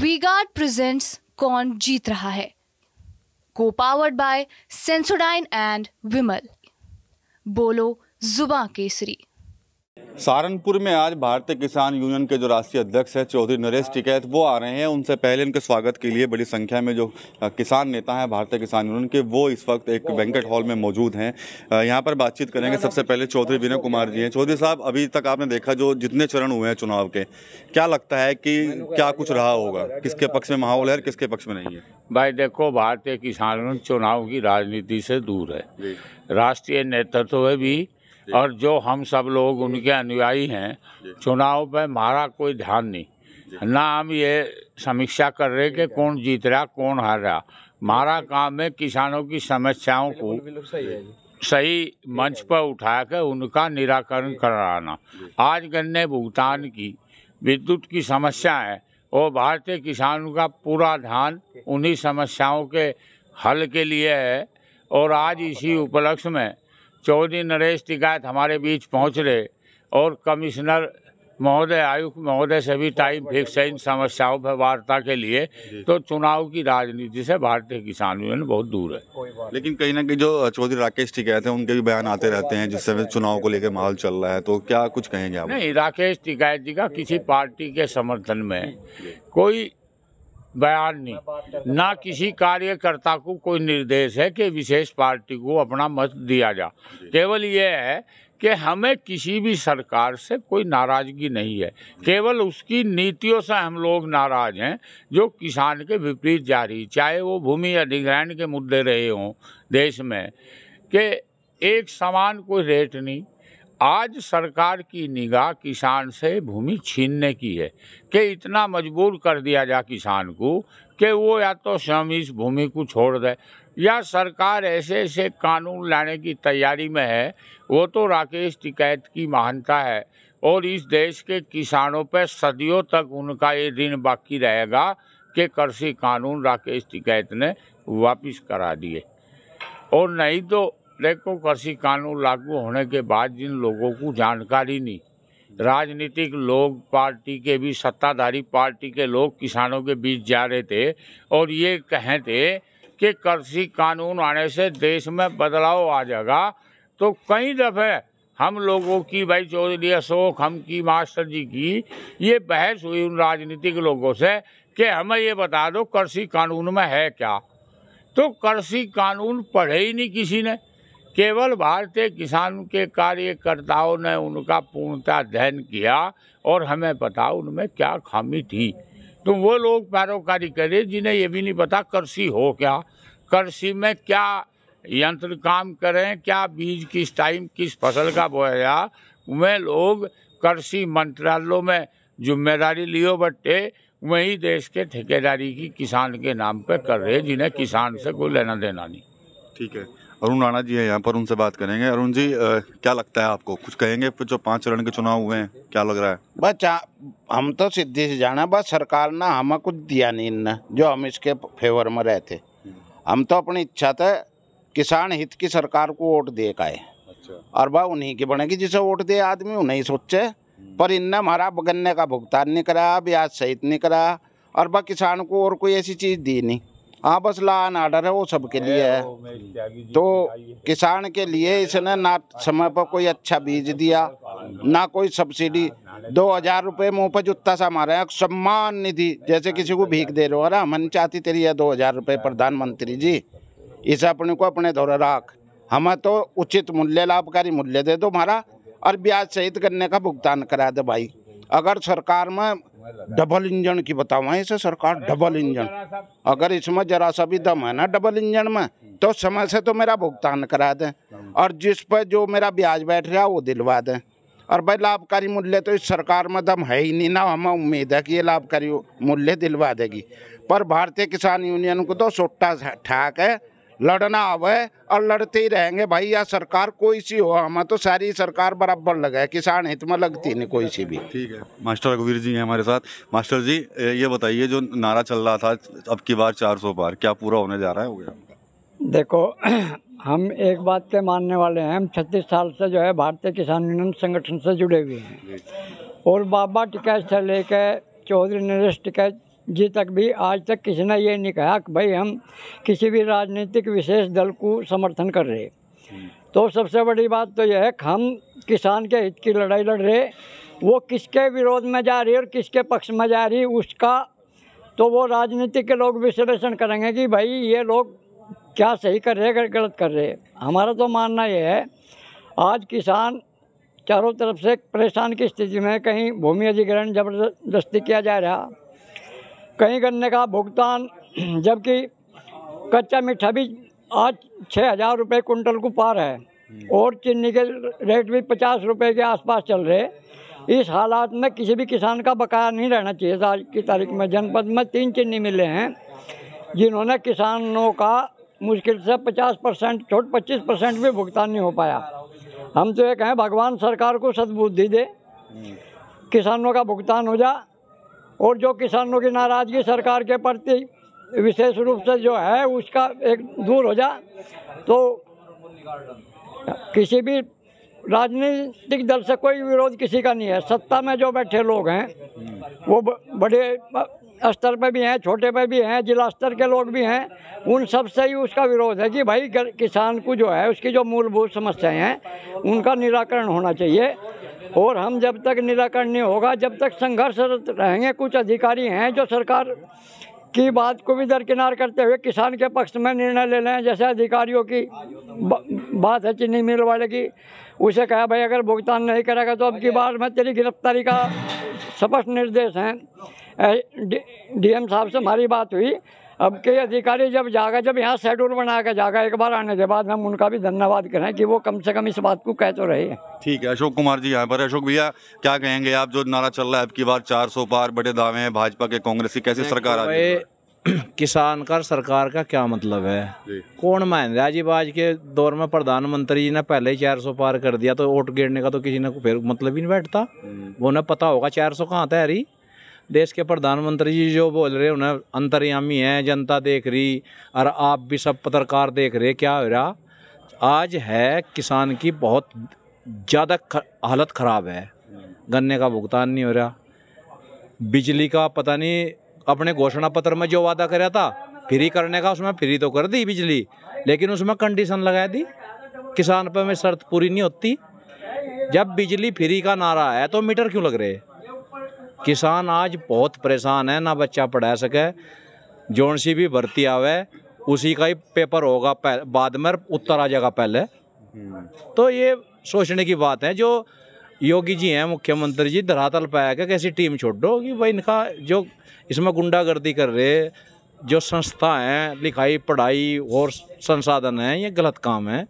V-Guard presents कौन जीत रहा है को powered by Sensodyne and Vimal बोलो जुबा केसरी सहारनपुर में आज भारतीय किसान यूनियन के जो राष्ट्रीय अध्यक्ष है चौधरी नरेश टिकैत वो आ रहे हैं उनसे पहले इनके स्वागत के लिए बड़ी संख्या में जो किसान नेता हैं भारतीय किसान यूनियन के वो इस वक्त एक बैंकेट हॉल में मौजूद हैं यहाँ पर बातचीत करेंगे सबसे पहले चौधरी विनय कुमार जी हैं चौधरी साहब अभी तक आपने देखा जो जितने चरण हुए हैं चुनाव के क्या लगता है कि क्या कुछ रहा होगा किसके पक्ष में माहौल है और किसके पक्ष में नहीं है भाई देखो भारतीय किसान यूनियन चुनाव की राजनीति से दूर है राष्ट्रीय नेतृत्व भी और जो हम सब लोग उनके अनुयायी हैं चुनाव पे हमारा कोई ध्यान नहीं ना हम ये समीक्षा कर रहे कि कौन जीत रहा कौन हार रहा हमारा काम है किसानों की समस्याओं को सही मंच पर उठा कर उनका निराकरण कराना आज गन्ने भुगतान की विद्युत की समस्या है और भारतीय किसानों का पूरा ध्यान उन्हीं समस्याओं के हल के लिए है और हाँ, आज हाँ, इसी उपलक्ष्य में चौधरी नरेश टिकायत हमारे बीच पहुंच रहे और कमिश्नर महोदय आयुक्त महोदय से भी टाइम फिक्स है इन समस्याओं पर वार्ता के लिए तो चुनाव की राजनीति से भारतीय किसान यूनियन बहुत दूर है लेकिन कहीं ना कहीं जो चौधरी राकेश टिकैत हैं उनके भी बयान आते रहते हैं जिस समय चुनाव को लेकर माहौल चल रहा है तो क्या कुछ कहेंगे आप नहीं राकेश टिकैत जी का किसी पार्टी के समर्थन में कोई बयान नहीं ना किसी कार्यकर्ता को कोई निर्देश है कि विशेष पार्टी को अपना मत दिया जा केवल यह है कि हमें किसी भी सरकार से कोई नाराज़गी नहीं है केवल उसकी नीतियों से हम लोग नाराज़ हैं जो किसान के विपरीत जा रही चाहे वो भूमि अधिग्रहण के मुद्दे रहे हों देश में कि एक समान कोई रेट नहीं आज सरकार की निगाह किसान से भूमि छीनने की है कि इतना मजबूर कर दिया जा किसान को कि वो या तो स्वयं इस भूमि को छोड़ दे या सरकार ऐसे ऐसे कानून लाने की तैयारी में है वो तो राकेश टिकैत की महानता है और इस देश के किसानों पर सदियों तक उनका ये दिन बाकी रहेगा कि कृषि कानून राकेश टिकैत ने वापस करा दिए और नहीं तो देखो कृषि कानून लागू होने के बाद जिन लोगों को जानकारी नहीं राजनीतिक लोग पार्टी के भी सत्ताधारी पार्टी के लोग किसानों के बीच जा रहे थे और ये कहे थे कि कृषि कानून आने से देश में बदलाव आ जाएगा तो कई दफ़े हम लोगों की भाई चौधरी अशोक हम की मास्टर जी की ये बहस हुई उन राजनीतिक लोगों से कि हमें ये बता दो कृषि कानून में है क्या तो कृषि कानून पढ़े ही नहीं किसी ने केवल भारतीय किसान के कार्यकर्ताओं ने उनका पूर्णता अध्ययन किया और हमें पता उनमें क्या खामी थी तो वो लोग पैरोकारी करे जिन्हें ये भी नहीं पता कृषि हो क्या कृषि में क्या यंत्र काम करें क्या बीज किस टाइम किस फसल का बोया वे लोग कृषि मंत्रालयों में जिम्मेदारी लियो बट्टे वही देश के ठेकेदारी की किसान के नाम पर कर रहे जिन्हें किसान से कोई लेना देना नहीं ठीक है अरुण राणा जी हैं यहाँ पर उनसे बात करेंगे अरुण जी आ, क्या लगता है आपको कुछ कहेंगे जो पांच चरण के चुनाव हुए हैं क्या लग रहा है बस हम तो सिद्धि से जाना बस सरकार ने हमें कुछ दिया नहीं ना जो हम इसके फेवर में रहते हम तो अपनी इच्छा थे किसान हित की सरकार को वोट दे का है अच्छा। और वह उन्हीं की बनेगी जिसे वोट दे आदमी उन्हें सोचे पर इनने हमारा गन्ने का भुगतान नहीं करा ब्याज सहित नहीं करा और वह किसान को और कोई ऐसी चीज़ दी नहीं हाँ बस लॉ एंड ऑर्डर है वो सबके लिए है तो किसान के लिए इसने ना समय पर कोई अच्छा बीज दिया ना कोई सब्सिडी दो हजार रुपये मुँह पर जुत्ता सा मारा है सम्मान निधि जैसे किसी को भीख दे रहे हो ना मन चाहती तेरी है दो हजार रुपये प्रधानमंत्री जी इसे अपने को अपने धोरे राख हमें तो उचित मूल्य लाभकारी मूल्य दे दो हमारा और ब्याज सहित करने का भुगतान करा दे भाई अगर सरकार में डबल इंजन की बतावा इसे सरकार डबल इंजन अगर इसमें जरा सा भी दम है ना डबल इंजन में तो समय से तो मेरा भुगतान करा दें और जिस पर जो मेरा ब्याज बैठ रहा वो दिलवा दें और भाई लाभकारी मूल्य तो इस सरकार में दम है ही नहीं ना हमें उम्मीद है कि ये लाभकारी मूल्य दिलवा देगी पर भारतीय किसान यूनियन को तो सोटा ठाक है लड़ना अब है और लड़ते ही रहेंगे भाई यार सरकार कोई सी हो हम तो सारी सरकार बराबर लगे किसान हित में लगती नहीं कोई सी भी ठीक है मास्टर रघुवीर जी हैं हमारे साथ मास्टर जी ये बताइए जो नारा चल रहा था अब की बार चार सौ बार क्या पूरा होने जा रहा है हो गया देखो हम एक बात के मानने वाले हैं हम छत्तीस साल से जो है भारतीय किसान यूनियन संगठन से जुड़े हुए हैं और बाबा टिकैत से लेकर चौधरी नरेश टिकैत जी तक भी आज तक किसी ने ये नहीं कहा कि भाई हम किसी भी राजनीतिक विशेष दल को समर्थन कर रहे तो सबसे बड़ी बात तो यह है कि हम किसान के हित की लड़ाई लड़ रहे वो किसके विरोध में जा रही है और किसके पक्ष में जा रही उसका तो वो राजनीति के लोग विश्लेषण करेंगे कि भाई ये लोग क्या सही कर रहे हैं गलत कर रहे हैं हमारा तो मानना यह है आज किसान चारों तरफ से परेशान की स्थिति में कहीं भूमि अधिग्रहण जबरदस्ती किया जा रहा कहीं गन्ने का भुगतान जबकि कच्चा मीठा भी आज छः हज़ार रुपये कुंटल को पार है हम्म। और चीनी के रेट भी पचास रुपये के आसपास चल रहे इस हालात में किसी भी किसान का बकाया नहीं रहना चाहिए आज की तारीख में जनपद में तीन चीनी मिले हैं जिन्होंने किसानों का मुश्किल से पचास परसेंट छोट पच्चीस परसेंट भी भुगतान नहीं हो पाया हम तो ये कहें भगवान सरकार को सदबुद्धि दे हम्म। किसानों का भुगतान हो जा और जो किसानों की नाराज़गी सरकार के प्रति विशेष रूप से जो है उसका एक दूर हो जा तो किसी भी राजनीतिक दल से कोई विरोध किसी का नहीं है सत्ता में जो बैठे लोग हैं वो बड़े स्तर पर भी हैं छोटे पे भी हैं जिला स्तर के लोग भी हैं उन सब से ही उसका विरोध है कि भाई किसान को जो है उसकी जो मूलभूत समस्याएं हैं उनका निराकरण होना चाहिए और हम जब तक निराकरण नहीं होगा जब तक संघर्षरत रहेंगे कुछ अधिकारी हैं जो सरकार की बात को भी दरकिनार करते हुए किसान के पक्ष में निर्णय ले रहे हैं जैसे अधिकारियों की बा, बात है चीनी मिल वाले की उसे कहा भाई अगर भुगतान नहीं करेगा तो अब की बार में तेरी गिरफ्तारी का स्पष्ट निर्देश हैं डीएम साहब से हमारी बात हुई अब के अधिकारी जब जागा जब यहाँ शेड्यूल बना के जागा एक बार आने के बाद हम उनका भी धन्यवाद करें कि वो कम से कम इस बात को कह तो रहे ठीक है अशोक कुमार जी यहाँ पर अशोक भैया क्या कहेंगे आप जो नारा चल रहा है आपकी बार चार सौ पार बड़े दावे हैं भाजपा के कांग्रेस की कैसी सरकार आ रही है किसान का सरकार का क्या मतलब है कौन महेंद्र जी आज के दौर में प्रधानमंत्री जी ने पहले ही चार सौ पार कर दिया तो वोट गिरने का तो किसी ने फिर मतलब ही नहीं बैठता वो हम्म। ना पता होगा चार सौ कहाँ था हरी देश के प्रधानमंत्री जी जो बोल रहे उन्हें अंतर्यामी हैं जनता देख रही और आप भी सब पत्रकार देख रहे क्या हो रहा आज है किसान की बहुत ज़्यादा खर, हालत ख़राब है गन्ने का भुगतान नहीं हो रहा बिजली का पता नहीं अपने घोषणा पत्र में जो वादा करा था फ्री करने का उसमें फ्री तो कर दी बिजली लेकिन उसमें कंडीशन लगा दी किसान पर में शर्त पूरी नहीं होती जब बिजली फ्री का नारा है तो मीटर क्यों लग रहे हैं किसान आज बहुत परेशान है ना बच्चा पढ़ा सके जोन सी भी भर्ती आवे उसी का ही पेपर होगा बाद में उत्तर आ जाएगा पहले तो ये सोचने की बात है जो योगी जी हैं मुख्यमंत्री जी धरातल पर आकर कैसी टीम छोड़ दो कि भाई इनका जो इसमें गुंडागर्दी कर रहे जो संस्था हैं लिखाई पढ़ाई और संसाधन हैं ये गलत काम है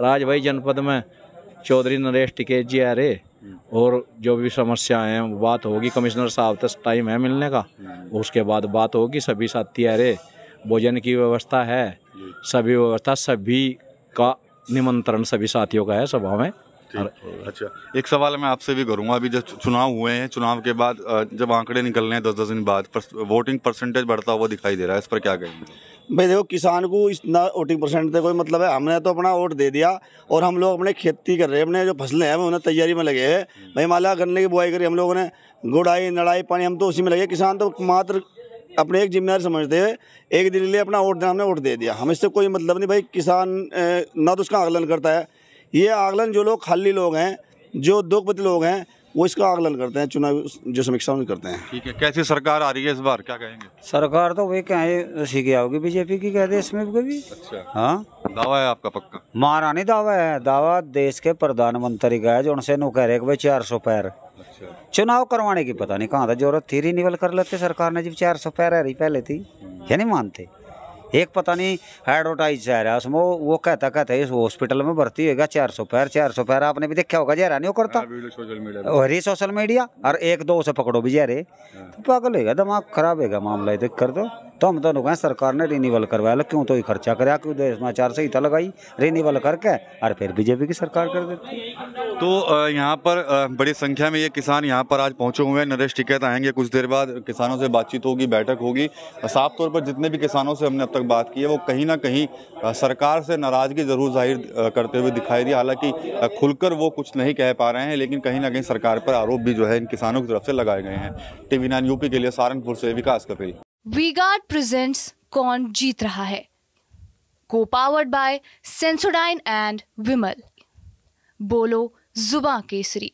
राज भाई जनपद में चौधरी नरेश टिकेत जी आ रहे और जो भी समस्याएं हैं बात होगी कमिश्नर साहब तक टाइम है मिलने का उसके बाद बात होगी सभी साथी अरे भोजन की व्यवस्था है सभी व्यवस्था सभी का निमंत्रण सभी साथियों का है सभा में अच्छा एक सवाल मैं आपसे भी करूंगा अभी जब चुनाव हुए हैं चुनाव के बाद जब आंकड़े निकल रहे हैं दस दस दिन बाद वोटिंग परसेंटेज बढ़ता हुआ दिखाई दे रहा है इस पर क्या कहेंगे भाई देखो किसान को इतना वोटिंग परसेंट से कोई मतलब है हमने तो अपना वोट दे दिया और हम लोग अपने खेती कर रहे हैं अपने जो फसलें हैं उन्हें तैयारी में लगे हैं हम्म। भाई माला गन्ने की बुआई करी हम लोगों ने गुड़ाई नड़ाई पानी हम तो उसी में लगे किसान तो मात्र अपने एक जिम्मेदारी समझते हैं एक दिन लिए अपना वोट देना हमने वोट दे दिया हम इससे कोई मतलब नहीं भाई किसान ना तो उसका आकलन करता है ये आकलन जो लोग खाली लोग हैं जो उद्योगपति लोग हैं वो इसका आकलन करते हैं चुनाव जो समीक्षा में करते हैं ठीक है कैसी सरकार आ रही है इस बार क्या कहेंगे सरकार तो वही कहे उसी की आओगी बीजेपी की कह दे इसमें भी अच्छा हाँ दावा है आपका पक्का मारा नहीं दावा है दावा देश के प्रधानमंत्री का है जो उनसे नु कह रहे भाई चार सौ पैर अच्छा। चुनाव करवाने की पता नहीं कहाँ था जरूरत थी रिनिवल कर लेते सरकार ने जब चार सौ पैर हरी पहले थी हम्म। ये नहीं मानते एक पता नहीं एडवर्टाइज जा रहा है उसमें वो कहता कहता इस हॉस्पिटल में भर्ती होगा चार सौ पैर चार सौ पैर आपने भी देखा होगा जहरा नहीं करता हरी सोशल मीडिया और एक दो से पकड़ो भी जहरे हाँ। तो पागल होगा दिमाग खराब होगा मामला देख कर दो तो। तो हम तो कहें सरकार ने रिनीवल करवाया क्यों तो ये खर्चा कराया क्यों देश तो समाचार से इतना लगाई रिनीवल करके और फिर बीजेपी की सरकार कर देती तो यहाँ पर बड़ी संख्या में ये किसान यहाँ पर आज पहुँचे हुए हैं नरेश टिकैत आएंगे कुछ देर बाद किसानों से बातचीत होगी बैठक होगी साफ तौर पर जितने भी किसानों से हमने अब तक बात की है वो कहीं ना कहीं सरकार से नाराज़गी ज़रूर जाहिर करते हुए दिखाई दी हालांकि खुलकर वो कुछ नहीं कह पा रहे हैं लेकिन कहीं ना कहीं सरकार पर आरोप भी जो है इन किसानों की तरफ से लगाए गए हैं टीवी नाइन यूपी के लिए सहारनपुर से विकास कपिल वीगार्ड प्रेजेंट्स कौन जीत रहा है को powered by Sensodyne and Vimal बोलो जुबा केसरी